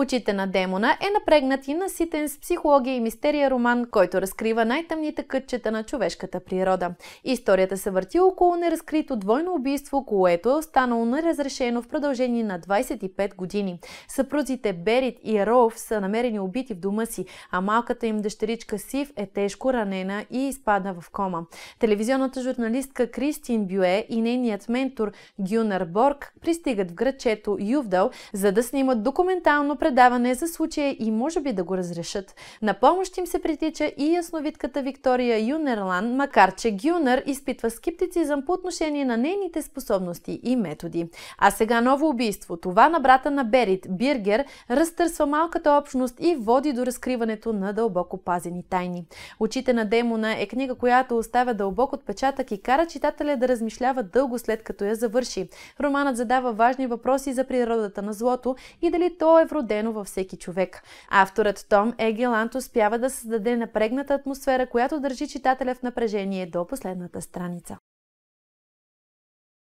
Очите на демона е напрегнат и наситен с психология и мистерия роман, който разкрива най-тъмните кътчета на човешката природа. Историята се върти около неразкрито двойно убийство, което е останало неразрешено в продължение на 25 години. Съпрузите Берит и Роуф са намерени убити в дома си, а малката им дъщеричка Сив е тежко ранена и изпадна в кома. Телевизионната журналистка Кристин Бюе и нейният ментор Гюнар Борг пристигат в градчето Ювдал, за да снимат документално предаване за случая и може би да го разрешат. На помощ им се притича и ясновидката Виктория Юнерлан, макар че Гюнер изпитва скептицизъм по отношение на нейните способности и методи. А сега ново убийство, това на брата на Берит, Биргер, разтърсва малката общност и води до разкриването на дълбоко пазени тайни. Очите на демона е книга, която оставя дълбок отпечатък и кара читателя да размишлява дълго след като я завърши. Романът задава важни въпроси за природата на злото и дали то е вроден вродено във всеки човек. Авторът Том Егеланд успява да създаде напрегната атмосфера, която държи читателя в напрежение до последната страница.